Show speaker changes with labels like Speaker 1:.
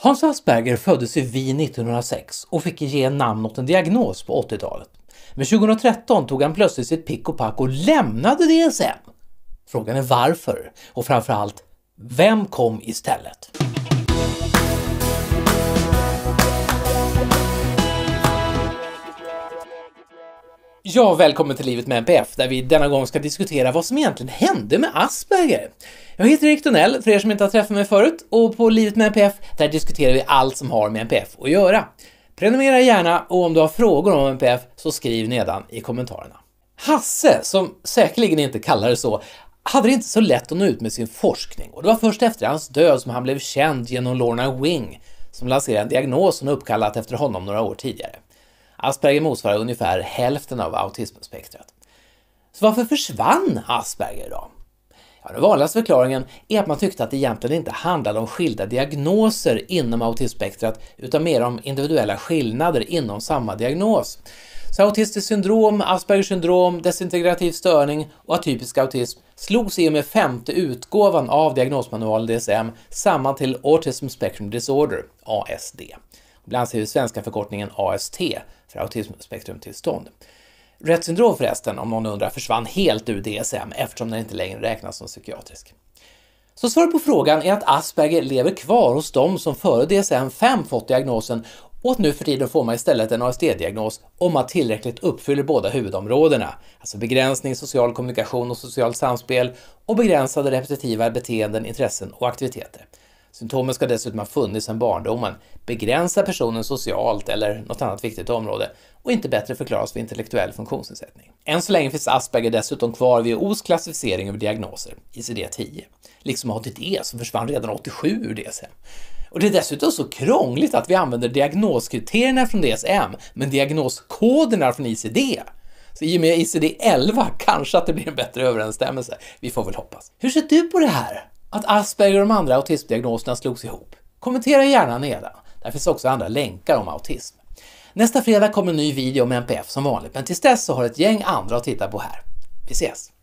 Speaker 1: Hans Asperger föddes i Wien 1906 och fick ge namn åt en diagnos på 80-talet. Men 2013 tog han plötsligt sitt pick och pack och lämnade DSM. Frågan är varför och framförallt, vem kom istället? Ja, välkommen till Livet med MPF där vi denna gång ska diskutera vad som egentligen hände med Asperger. Jag heter Erik Donell, för er som inte har träffat mig förut, och på Livet med MPF där diskuterar vi allt som har med MPF att göra. Prenumerera gärna och om du har frågor om MPF så skriv nedan i kommentarerna. Hasse, som säkerligen inte kallar det så, hade det inte så lätt att nå ut med sin forskning och det var först efter hans död som han blev känd genom Lorna Wing som lanserade en diagnos hon uppkallat efter honom några år tidigare. Asperger motsvarar ungefär hälften av autismspektrat. Så varför försvann Asperger då? Ja, den vanligaste förklaringen är att man tyckte att det egentligen inte handlade om skilda diagnoser inom autismspektrat utan mer om individuella skillnader inom samma diagnos. Så autistiskt syndrom, Aspergers syndrom, desintegrativ störning och atypisk autism slogs i och med femte utgåvan av diagnosmanualen DSM samman till Autism Spectrum Disorder, ASD. Ibland anses vi svenska förkortningen AST för autismspektrumtillstånd. Rett syndrom förresten, om någon undrar, försvann helt ur DSM eftersom den inte längre räknas som psykiatrisk. Så svaret på frågan är att Asperger lever kvar hos de som före DSM-5 fått diagnosen och att nu för tiden får man istället en ASD-diagnos om man tillräckligt uppfyller båda huvudområdena, alltså begränsning, social kommunikation och socialt samspel och begränsade repetitiva beteenden, intressen och aktiviteter. Symptomen ska dessutom ha funnits sedan barndomen, begränsa personen socialt eller något annat viktigt område och inte bättre förklaras vid intellektuell funktionsnedsättning. Än så länge finns Asperger dessutom kvar vid WHOs klassificering över diagnoser, ICD-10, liksom ADD som försvann redan 87 ur DSM. Och det är dessutom så krångligt att vi använder diagnoskriterierna från DSM, men diagnoskoderna från ICD. Så i och med ICD-11 kanske att det blir en bättre överensstämmelse. Vi får väl hoppas. Hur ser du på det här? att Asperger och de andra autismdiagnoserna slogs ihop? Kommentera gärna nedan. Där finns också andra länkar om autism. Nästa fredag kommer en ny video om MPF som vanligt, men tills dess så har ett gäng andra att titta på här. Vi ses!